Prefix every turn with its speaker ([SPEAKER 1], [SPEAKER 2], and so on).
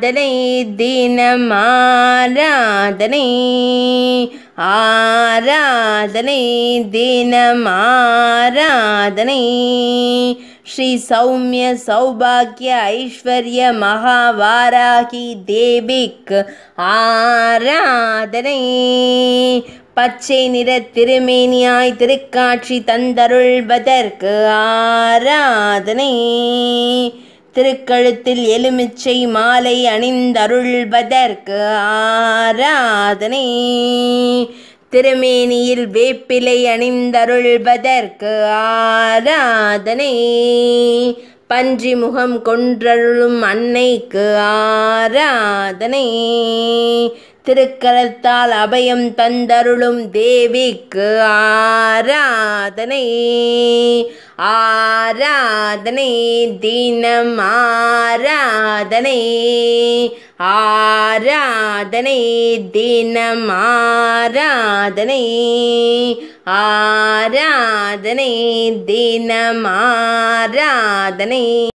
[SPEAKER 1] दीनराधने आराधने दीन आराधने श्री सौम्य सौभाग्य ऐश्वर्य महा वाराही देवि आराधने पच्चे निरुमेनिकाधने திருக்கழுத்தில் எலுமிச்சை மாலை அணிந்தருள்வதற்கு ஆராதனை திருமேனியில் வேப்பிலை அணிந்தருள்வதற்கு ஆராதனை பன்றி முகம் கொன்றருளும் அன்னைக்கு ஆராதனை திருக்கரத்தால் அபயம் தந்தருளும் தேவிக்கு ஆராதனை ஆ आराधने दीनमाराधने आराधने दीनमाराधने आराधने दीनमाराधने